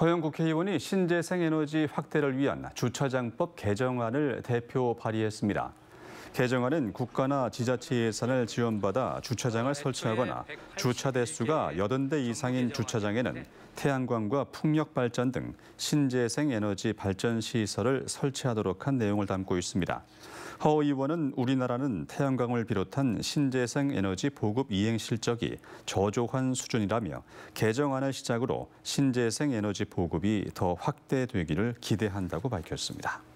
허영 국회의원이 신재생에너지 확대를 위한 주차장법 개정안을 대표 발의했습니다. 개정안은 국가나 지자체 예산을 지원받아 주차장을 아, 설치하거나 주차 대수가 80대 이상인 주차장에는 태양광과 풍력 발전 등 신재생 에너지 발전 시설을 설치하도록 한 내용을 담고 있습니다. 허 의원은 우리나라는 태양광을 비롯한 신재생 에너지 보급 이행 실적이 저조한 수준이라며 개정안을 시작으로 신재생 에너지 보급이 더 확대되기를 기대한다고 밝혔습니다.